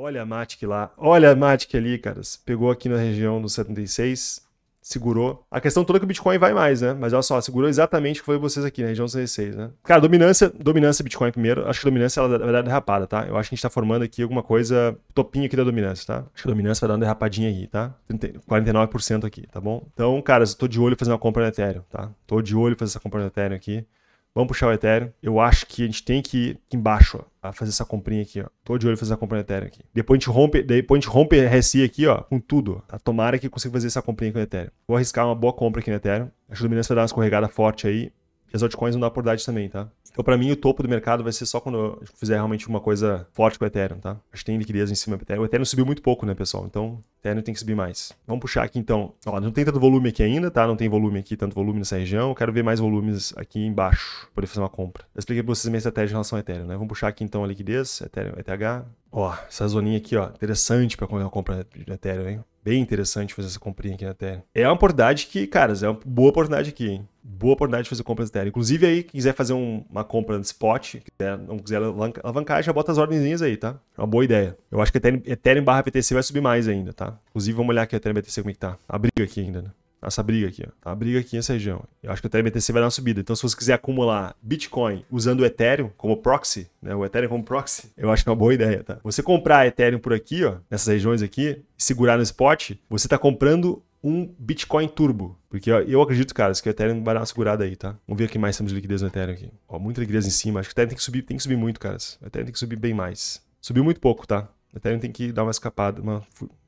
Olha a Matic lá, olha a Matic ali, cara. Pegou aqui na região dos 76, segurou. A questão toda é que o Bitcoin vai mais, né? Mas olha só, segurou exatamente o que foi vocês aqui, na região 16, né? Cara, dominância, dominância Bitcoin primeiro. Acho que a dominância ela vai dar derrapada, tá? Eu acho que a gente tá formando aqui alguma coisa topinha aqui da dominância, tá? Acho que a dominância vai dar uma derrapadinha aí, tá? 49% aqui, tá bom? Então, cara, eu tô de olho fazendo uma compra no Ethereum, tá? Tô de olho fazendo essa compra no Ethereum aqui. Vamos puxar o Ethereum. Eu acho que a gente tem que ir embaixo, ó, fazer essa comprinha aqui, ó. Tô de olho fazer essa compra no Ethereum aqui. Depois a gente rompe, depois a gente rompe RSI aqui, ó, com tudo. Tá? Tomara que consiga fazer essa comprinha com o Ethereum. Vou arriscar uma boa compra aqui no Ethereum. Acho que o Dominância vai dar uma escorregada forte aí. E as altcoins vão dar por também, tá? Então, para mim, o topo do mercado vai ser só quando eu fizer realmente uma coisa forte com o Ethereum, tá? Acho que tem liquidez em cima do Ethereum. O Ethereum subiu muito pouco, né, pessoal? Então, o Ethereum tem que subir mais. Vamos puxar aqui, então. Ó, não tem tanto volume aqui ainda, tá? Não tem volume aqui, tanto volume nessa região. Eu quero ver mais volumes aqui embaixo, pra poder fazer uma compra. Eu expliquei pra vocês minha estratégia em relação ao Ethereum, né? Vamos puxar aqui, então, a liquidez, Ethereum, ETH. Ó, essa zoninha aqui, ó, interessante pra comprar compra de Ethereum, hein? bem interessante fazer essa comprinha aqui na Terra. É uma oportunidade que, caras, é uma boa oportunidade aqui, hein? Boa oportunidade de fazer compras Terra. Inclusive aí, quem quiser fazer um, uma compra no spot, quiser, não quiser alavancar, já bota as ordens aí, tá? É uma boa ideia. Eu acho que Ethereum, Ethereum barra PTC vai subir mais ainda, tá? Inclusive, vamos olhar aqui a Ethereum BTC como é que tá. A briga aqui ainda, né? Essa briga aqui, ó. Tá uma briga aqui nessa região. Eu acho que o Ethereum BTC vai dar uma subida. Então, se você quiser acumular Bitcoin usando o Ethereum como proxy, né? O Ethereum como proxy, eu acho que é uma boa ideia, tá? Você comprar Ethereum por aqui, ó, nessas regiões aqui, segurar no spot, você tá comprando um Bitcoin Turbo. Porque ó, eu acredito, cara, que o Ethereum vai dar uma segurada aí, tá? Vamos ver o que mais temos de liquidez no Ethereum aqui. Ó, muita liquidez em cima. Acho que o Ethereum tem que subir, tem que subir muito, cara. O Ethereum tem que subir bem mais. Subiu muito pouco, tá? O Ethereum tem que dar uma escapada, uma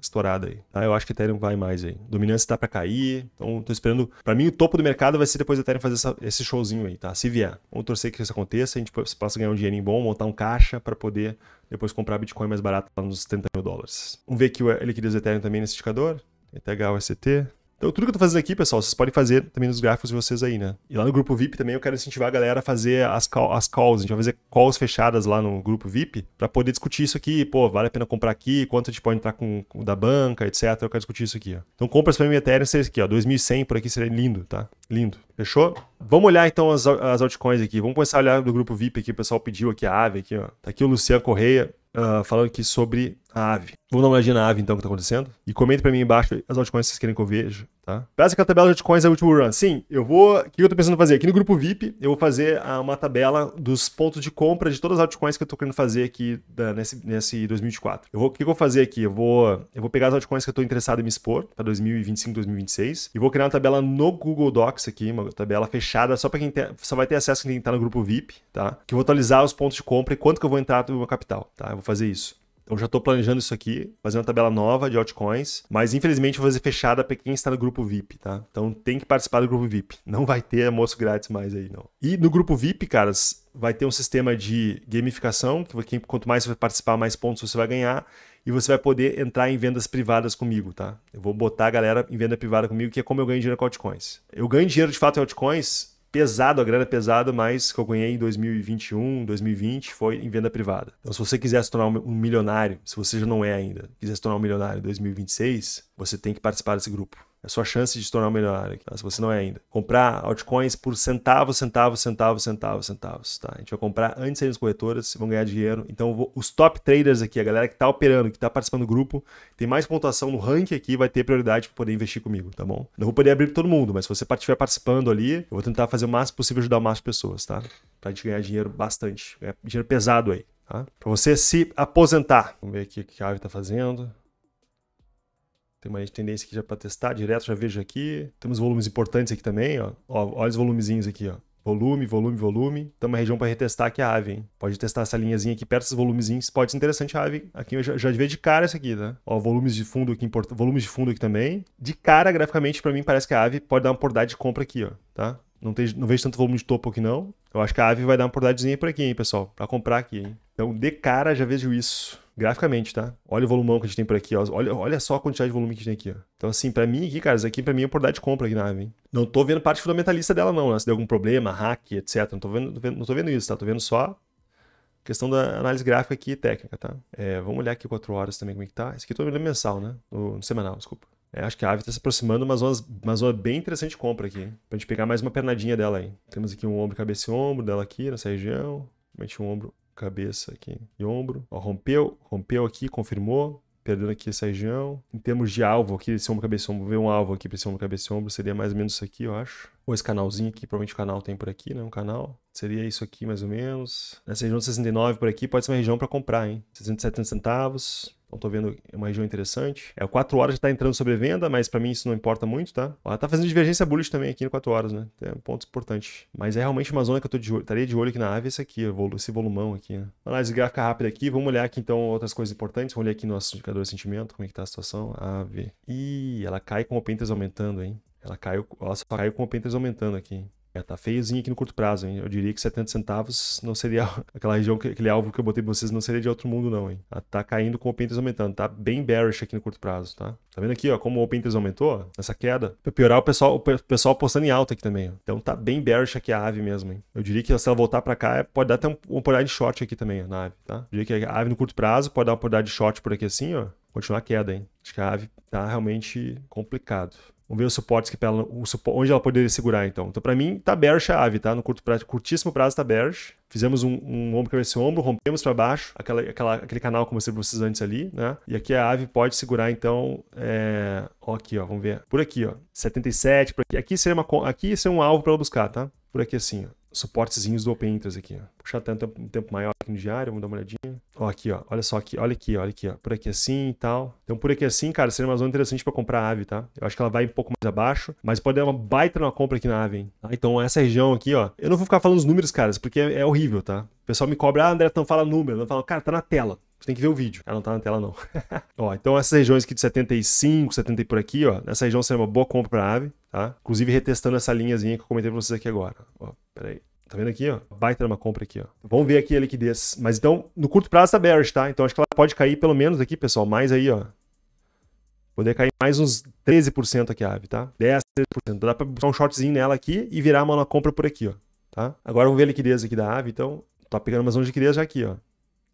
estourada aí. Tá? Eu acho que Ethereum vai mais aí. Dominância está para cair, então tô esperando. Para mim, o topo do mercado vai ser depois do Ethereum fazer essa, esse showzinho aí, tá? Se vier. Vamos torcer que isso aconteça, a gente possa ganhar um dinheirinho bom, montar um caixa para poder depois comprar Bitcoin mais barato lá nos 70 mil dólares. Vamos ver que ele queria o Ethereum também nesse indicador. ETH, UST, então, tudo que eu tô fazendo aqui, pessoal, vocês podem fazer também nos gráficos de vocês aí, né? E lá no grupo VIP também eu quero incentivar a galera a fazer as, call, as calls. A gente vai fazer calls fechadas lá no grupo VIP para poder discutir isso aqui. Pô, vale a pena comprar aqui? Quanto a gente pode entrar com, com da banca, etc. Eu quero discutir isso aqui, ó. Então, compras para mim Ethereum seria aqui, ó. 2100 por aqui seria lindo, tá? Lindo. Fechou? Vamos olhar então as, as altcoins aqui. Vamos começar a olhar do grupo VIP aqui. O pessoal pediu aqui a AVE aqui, ó. Tá aqui o Luciano Correia uh, falando aqui sobre a ave. Vamos dar uma olhadinha na ave, então, que tá acontecendo. E comenta pra mim embaixo as altcoins que vocês querem que eu veja, tá? Peça a tabela de altcoins é o último run. Sim, eu vou... O que eu tô pensando em fazer? Aqui no grupo VIP, eu vou fazer ah, uma tabela dos pontos de compra de todas as altcoins que eu tô querendo fazer aqui da, nesse, nesse 2024. Eu vou... O que eu vou fazer aqui? Eu vou, eu vou pegar as altcoins que eu tô interessado em me expor pra 2025, 2026. E vou criar uma tabela no Google Docs aqui, uma tabela fechada, só pra quem tem... só vai ter acesso quem tá no grupo VIP, tá? Que eu vou atualizar os pontos de compra e quanto que eu vou entrar no meu capital, tá? Eu vou fazer isso. Então já estou planejando isso aqui, fazendo uma tabela nova de altcoins, mas infelizmente vou fazer fechada para quem está no grupo VIP, tá? Então tem que participar do grupo VIP. Não vai ter almoço grátis mais aí, não. E no grupo VIP, caras, vai ter um sistema de gamificação, que quanto mais você participar, mais pontos você vai ganhar. E você vai poder entrar em vendas privadas comigo, tá? Eu vou botar a galera em venda privada comigo, que é como eu ganho dinheiro com altcoins. Eu ganho dinheiro de fato em altcoins pesado, a grana é pesada, mas que eu ganhei em 2021, 2020 foi em venda privada. Então, se você quiser se tornar um milionário, se você já não é ainda, quiser se tornar um milionário em 2026, você tem que participar desse grupo a sua chance de se tornar um milionário, tá? se você não é ainda. Comprar altcoins por centavos, centavos, centavos, centavos, centavos, tá? A gente vai comprar antes de nas corretoras, vão ganhar dinheiro. Então, vou, os top traders aqui, a galera que está operando, que está participando do grupo, tem mais pontuação no ranking aqui, vai ter prioridade para poder investir comigo, tá bom? Não vou poder abrir para todo mundo, mas se você estiver participando ali, eu vou tentar fazer o máximo possível ajudar o máximo de pessoas, tá? Para a gente ganhar dinheiro bastante, é dinheiro pesado aí, tá? você se aposentar. Vamos ver aqui o que a Ave está fazendo. Tem uma tendência aqui já para testar direto, já vejo aqui. Temos volumes importantes aqui também, ó. ó olha os volumezinhos aqui, ó. Volume, volume, volume. tem uma região para retestar aqui a ave, hein? Pode testar essa linhazinha aqui perto desses volumezinhos. Pode ser interessante a ave. Aqui eu já, já vejo de cara essa aqui, né? Ó, volumes de fundo aqui, import... volumes de fundo aqui também. De cara, graficamente, para mim, parece que a ave pode dar uma oportunidade de compra aqui, ó. Tá? Não, tem, não vejo tanto volume de topo aqui, não. Eu acho que a ave vai dar uma oportunidadezinha por aqui, hein, pessoal? Para comprar aqui, hein? Então, de cara, já vejo isso graficamente, tá? Olha o volumão que a gente tem por aqui, ó. Olha, olha só a quantidade de volume que a gente tem aqui, ó. Então, assim, para mim aqui, cara, isso aqui para mim é oportunidade de compra aqui na ave, hein? Não tô vendo parte fundamentalista dela, não, né? Se deu algum problema, hack, etc. Não tô vendo, não tô vendo isso, tá? Tô vendo só questão da análise gráfica aqui e técnica, tá? É, vamos olhar aqui 4 horas também como é que tá. Esse aqui eu tô olhando mensal, né? No, no semanal, desculpa. É, acho que a ave está se aproximando uma zona, uma zona bem interessante de compra aqui, hein? Pra gente pegar mais uma pernadinha dela aí. Temos aqui um ombro, cabeça e ombro dela aqui nessa região. Mete um ombro cabeça aqui e ombro. Ó, rompeu, rompeu aqui, confirmou, perdendo aqui essa região. Em termos de alvo aqui, esse ombro, cabeça, ombro, ver um alvo aqui para esse ombro, cabeça, ombro, seria mais ou menos isso aqui, eu acho. Ou esse canalzinho aqui, provavelmente o canal tem por aqui, né? Um canal. Seria isso aqui, mais ou menos. Nessa região de 69 por aqui, pode ser uma região para comprar, hein? 67 centavos. Então tô vendo uma região interessante. É, o 4 horas já tá entrando sobrevenda, mas para mim isso não importa muito, tá? Ó, tá fazendo divergência bullish também aqui no 4 horas, né? É um ponto importante. Mas é realmente uma zona que eu tô de olho, estaria de olho aqui na ave, esse aqui, esse volumão aqui, né? Análise gráfica rápida aqui, vamos olhar aqui então outras coisas importantes, vamos olhar aqui nosso indicador de sentimento, como é que tá a situação, ave. Ih, ela cai com o Pinterest aumentando, hein? Ela caiu, ela só caiu com o Pinterest aumentando aqui, é, tá feiozinho aqui no curto prazo, hein? Eu diria que 70 centavos não seria aquela região, aquele alvo que eu botei pra vocês não seria de outro mundo, não, hein? Ah, tá caindo com o Open aumentando, tá bem bearish aqui no curto prazo, tá? Tá vendo aqui, ó, como o Open aumentou, essa queda? Pra piorar, o pessoal, o pessoal postando em alta aqui também, ó. Então tá bem bearish aqui a ave mesmo, hein? Eu diria que se ela voltar pra cá, é, pode dar até um, uma oportunidade de short aqui também, ó, na ave, tá? Eu diria que a ave no curto prazo pode dar uma oportunidade de short por aqui assim, ó. Continuar a queda, hein? Acho que a ave tá realmente complicado. Vamos ver os suportes que ela, onde ela poderia segurar, então. Então, para mim, tá bearish a ave, tá? No curto prazo, curtíssimo prazo tá bearish. Fizemos um, um ombro com esse ombro, rompemos para baixo, aquela, aquela, aquele canal que eu mostrei para vocês antes ali, né? E aqui a ave pode segurar, então, é... ó, aqui, ó, vamos ver. Por aqui, ó, 77, por aqui. Aqui seria, uma, aqui seria um alvo para ela buscar, tá? Por aqui assim, ó suportezinhos do OpenIntras aqui. Vou puxar até um tempo maior aqui no diário, vamos dar uma olhadinha. Ó, aqui, ó. Olha só aqui, olha aqui, olha aqui, ó. Por aqui assim e tal. Então, por aqui assim, cara, seria uma zona interessante para comprar a ave, tá? Eu acho que ela vai um pouco mais abaixo, mas pode dar uma baita na compra aqui na ave, hein? Ah, então, essa região aqui, ó. Eu não vou ficar falando os números, caras, porque é, é horrível, tá? O pessoal me cobra, ah, André, não fala número. Eu falo, cara, tá na tela. Você tem que ver o vídeo. Ela não tá na tela, não. ó, então essas regiões aqui de 75, 70 e por aqui, ó. Nessa região seria uma boa compra pra ave, tá? Inclusive retestando essa linhazinha que eu comentei pra vocês aqui agora. Ó, peraí. Tá vendo aqui, ó? Baita uma compra aqui, ó. Vamos ver aqui a liquidez. Mas então, no curto prazo tá bearish, tá? Então acho que ela pode cair pelo menos aqui, pessoal. Mais aí, ó. Poder cair mais uns 13% aqui a ave, tá? 10, 13%. Dá pra buscar um shortzinho nela aqui e virar uma compra por aqui, ó. Tá? Agora vamos ver a liquidez aqui da ave. Então, tá pegando mais de liquidez já aqui, ó.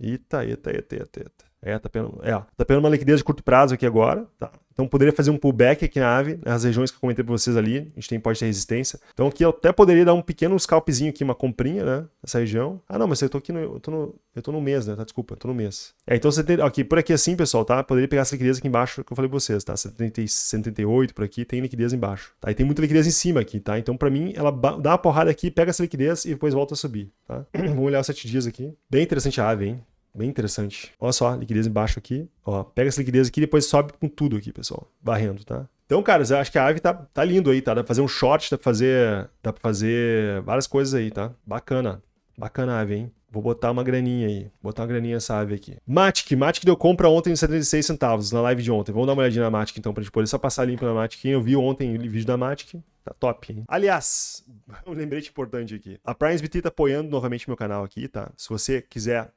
Iet, iet, iet, iet, iet. É, tá pegando, é, tá pegando uma liquidez de curto prazo aqui agora, tá? Então poderia fazer um pullback aqui na ave, nas né, regiões que eu comentei para vocês ali, a gente tem pode ter resistência. Então aqui eu até poderia dar um pequeno scalpzinho aqui, uma comprinha, né, nessa região. Ah, não, mas eu tô aqui no eu tô no eu tô no mês, né? Tá, desculpa, eu tô no mês. É, então você tem aqui por aqui assim, pessoal, tá? Poderia pegar essa liquidez aqui embaixo que eu falei para vocês, tá? 70, 78 por aqui, tem liquidez embaixo. Tá? E tem muita liquidez em cima aqui, tá? Então para mim ela dá uma porrada aqui, pega essa liquidez e depois volta a subir, tá? Vamos olhar os 7 dias aqui. Bem interessante a ave, hein? Bem interessante. Olha só, liquidez embaixo aqui. Ó, pega essa liquidez aqui e depois sobe com tudo aqui, pessoal. Varrendo, tá? Então, cara, eu acho que a ave tá, tá lindo aí, tá? Dá pra fazer um short, dá pra fazer, dá pra fazer várias coisas aí, tá? Bacana. Bacana a ave, hein? Vou botar uma graninha aí. Vou botar uma graninha essa ave aqui. Matic. Matic deu compra ontem de 76 centavos na live de ontem. Vamos dar uma olhadinha na Matic então pra gente poder só passar limpo na Matic. quem Eu vi ontem o vídeo da Matic. Tá top, hein? Aliás, um lembrete importante aqui. A PrimeSBT tá apoiando novamente meu canal aqui, tá? Se você quiser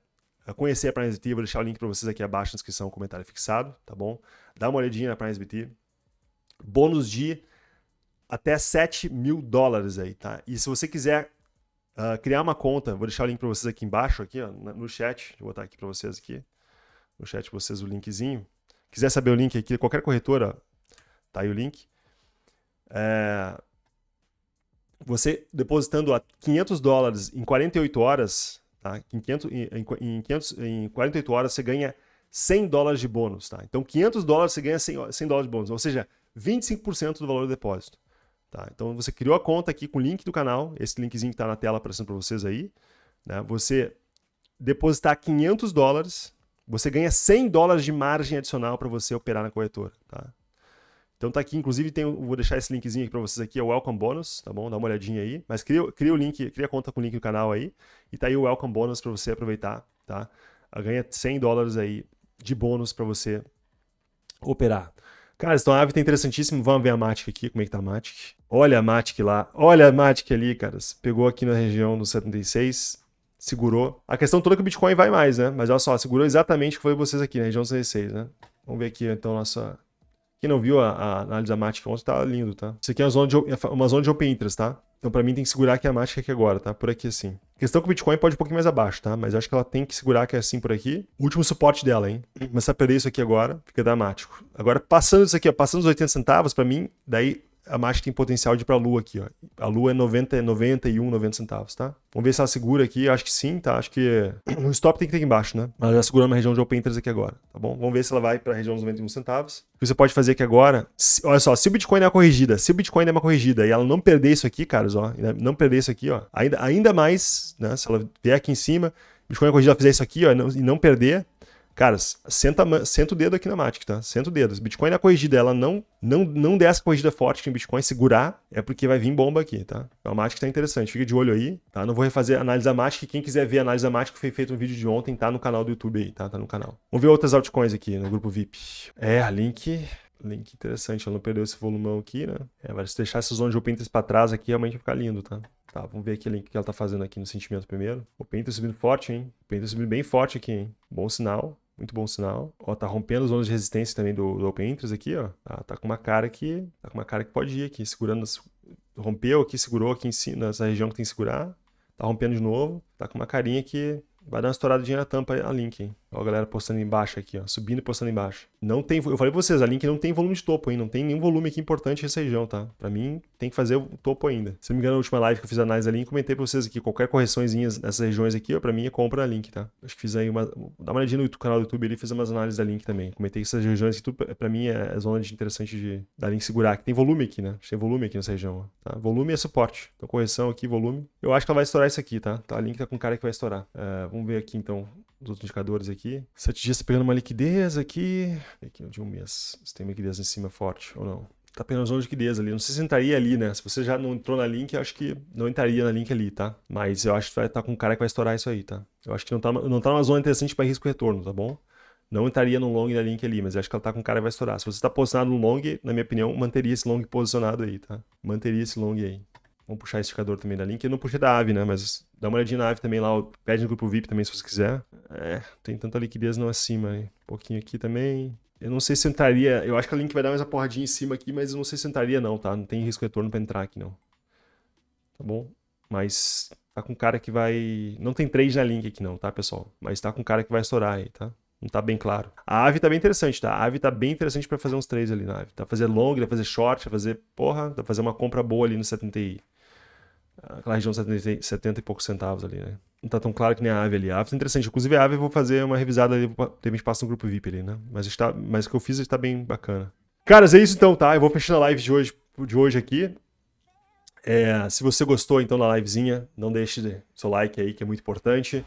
conhecer a Prime BT vou deixar o link para vocês aqui abaixo na descrição, comentário fixado, tá bom? Dá uma olhadinha na Prime BT Bônus de até 7 mil dólares aí, tá? E se você quiser uh, criar uma conta, vou deixar o link para vocês aqui embaixo, aqui ó, no chat, vou botar aqui para vocês aqui, no chat vocês o linkzinho. Quiser saber o link aqui, qualquer corretora, tá aí o link. É... Você depositando a 500 dólares em 48 horas, Tá? Em, 500, em, em, 500, em 48 horas você ganha 100 dólares de bônus. Tá? Então, 500 dólares você ganha 100, 100 dólares de bônus, ou seja, 25% do valor do depósito. Tá? Então, você criou a conta aqui com o link do canal, esse linkzinho que está na tela aparecendo para vocês aí. Né? Você depositar 500 dólares, você ganha 100 dólares de margem adicional para você operar na corretora. Tá? Então tá aqui, inclusive, tem, vou deixar esse linkzinho aqui pra vocês aqui, é o Welcome Bonus, tá bom? Dá uma olhadinha aí. Mas cria, cria o link, cria a conta com o link do canal aí. E tá aí o Welcome Bonus pra você aproveitar, tá? Ah, ganha 100 dólares aí de bônus pra você operar. Cara, então a ave tá interessantíssimo. Vamos ver a Matic aqui, como é que tá a Matic. Olha a Matic lá. Olha a Matic ali, caras. Pegou aqui na região dos 76, segurou. A questão toda é que o Bitcoin vai mais, né? Mas olha só, segurou exatamente o que foi vocês aqui na região 76, né? Vamos ver aqui então nossa quem não viu a, a análise da Matic ontem, tá lindo, tá? Isso aqui é uma zona de, é uma zona de open interest, tá? Então, para mim, tem que segurar aqui a Matic é aqui agora, tá? Por aqui, assim. Questão que o Bitcoin pode ir um pouquinho mais abaixo, tá? Mas acho que ela tem que segurar que é assim por aqui. O último suporte dela, hein? Começar a perder isso aqui agora, fica dramático. Agora, passando isso aqui, ó, passando os 80 centavos, para mim, daí a Matic tem potencial de ir para a Lua aqui. Ó. A Lua é 90, 91, 90 centavos, tá? Vamos ver se ela segura aqui. Acho que sim, tá? Acho que o stop tem que ter aqui embaixo, né? Ela já segurando a região de Open Interest aqui agora, tá bom? Vamos ver se ela vai para a região dos 91 centavos. O que você pode fazer aqui agora... Se... Olha só, se o Bitcoin é uma corrigida, se o Bitcoin é uma corrigida e ela não perder isso aqui, caras, ó, não perder isso aqui, ó, ainda, ainda mais, né? Se ela vier aqui em cima, Bitcoin é corrigida, ela fizer isso aqui, ó, e não, e não perder, Cara, senta, senta o dedo aqui na Matic, tá? Senta o dedo. Se Bitcoin na corrigida, ela não, não, não der essa corrigida forte em Bitcoin, segurar, é porque vai vir bomba aqui, tá? Então a Matic tá interessante, fica de olho aí, tá? Não vou refazer análise da Matic, quem quiser ver a análise da Matic foi feito um vídeo de ontem, tá no canal do YouTube aí, tá? Tá no canal. Vamos ver outras altcoins aqui no grupo VIP. É, a Link... Link interessante, ela não perdeu esse volumão aqui, né? É, mas se deixar essas zonas de open pra trás aqui, realmente vai ficar lindo, tá? Tá, vamos ver aqui o que ela tá fazendo aqui no sentimento primeiro. O subindo forte, hein? O subindo bem forte aqui, hein? Bom sinal. Muito bom sinal. Ó, tá rompendo as zonas de resistência também do, do Open Interest aqui, ó. Tá, tá, com uma cara que. Tá com uma cara que pode ir aqui, segurando. Rompeu aqui, segurou aqui em, nessa região que tem que segurar. Tá rompendo de novo. Tá com uma carinha que vai dar uma estourada na tampa a Link, hein? Ó, a galera postando embaixo aqui, ó. Subindo e postando embaixo. Não tem. Eu falei pra vocês, a Link não tem volume de topo, hein? Não tem nenhum volume aqui importante nessa região, tá? Pra mim, tem que fazer o topo ainda. Se não me engano, na última live que eu fiz a análise ali, comentei pra vocês aqui. Qualquer correçõezinhas nessas regiões aqui, ó, pra mim é compra na Link, tá? Acho que fiz aí uma. Dá uma olhadinha no canal do YouTube ali, fiz umas análises da Link também. Comentei que essas regiões que tudo pra mim é, é zona de interessante de da Link segurar. Que tem volume aqui, né? Tem volume aqui nessa região, ó, tá? Volume é suporte. Então, correção aqui, volume. Eu acho que ela vai estourar isso aqui, tá? tá a Link tá com cara que vai estourar. É, vamos ver aqui então dos indicadores aqui. Sete dias pegando uma liquidez aqui. Aqui de um mês. Se tem uma liquidez em cima forte ou não. Tá pegando zona de liquidez ali. Não sei se entraria ali, né? Se você já não entrou na link, eu acho que não entraria na link ali, tá? Mas eu acho que vai estar tá com um cara que vai estourar isso aí, tá? Eu acho que não tá, não tá numa zona interessante para risco retorno, tá bom? Não entraria no long da link ali, mas eu acho que ela tá com um cara que vai estourar. Se você tá posicionado no long, na minha opinião, manteria esse long posicionado aí, tá? Manteria esse long aí. Vamos puxar esse indicador também da Link. Eu não puxei da AVE, né? Mas dá uma olhadinha na AVE também lá. Pede no grupo VIP também, se você quiser. É, tem tanta liquidez não acima, hein? Um pouquinho aqui também. Eu não sei se entraria... Eu acho que a Link vai dar mais uma porradinha em cima aqui, mas eu não sei se entraria não, tá? Não tem risco de retorno pra entrar aqui, não. Tá bom? Mas tá com cara que vai... Não tem trade na Link aqui não, tá, pessoal? Mas tá com cara que vai estourar aí, tá? Não tá bem claro. A ave tá bem interessante, tá? A ave tá bem interessante para fazer uns três ali na ave. Tá fazer long, dá tá fazer short, dá tá fazer, porra, dá tá fazer uma compra boa ali no 70 i aquela região 70, 70 e poucos centavos ali, né? Não tá tão claro que nem a AVE ali. A AVE é interessante. Inclusive, a AVE eu vou fazer uma revisada ali, teve espaço no grupo VIP ali, né? Mas, está, mas o que eu fiz está bem bacana. Caras, é isso então, tá? Eu vou fechar a live de hoje, de hoje aqui. É, se você gostou, então, da livezinha, não deixe seu like aí, que é muito importante.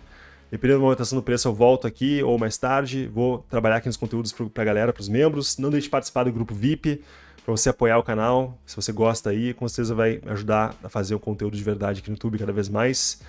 Dependendo da movimentação do preço, eu volto aqui ou mais tarde. Vou trabalhar aqui nos conteúdos para a galera, para os membros. Não deixe de participar do grupo VIP para você apoiar o canal. Se você gosta aí, com certeza vai ajudar a fazer o conteúdo de verdade aqui no YouTube cada vez mais.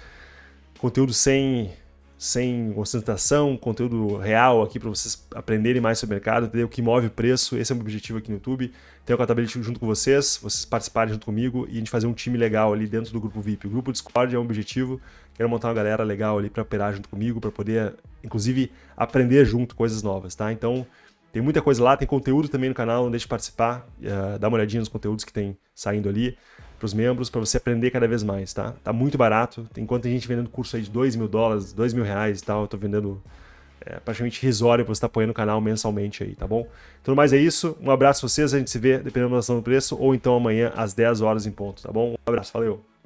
Conteúdo sem sem ostentação, conteúdo real aqui para vocês aprenderem mais sobre o mercado, entender o que move o preço. Esse é o meu objetivo aqui no YouTube. Ter o Catability junto com vocês, vocês participarem junto comigo e a gente fazer um time legal ali dentro do grupo VIP. O grupo Discord é um objetivo. Quero montar uma galera legal ali para operar junto comigo, para poder, inclusive, aprender junto coisas novas, tá? Então, tem muita coisa lá, tem conteúdo também no canal, não deixe de participar, uh, dá uma olhadinha nos conteúdos que tem saindo ali para os membros, para você aprender cada vez mais, tá? Tá muito barato, enquanto tem gente vendendo curso aí de 2 mil dólares, 2 mil reais e tal, eu tô vendendo é, praticamente risório para você estar tá apoiando o canal mensalmente aí, tá bom? Tudo então, mais é isso, um abraço a vocês, a gente se vê dependendo da ação do preço, ou então amanhã às 10 horas em ponto, tá bom? Um abraço, valeu!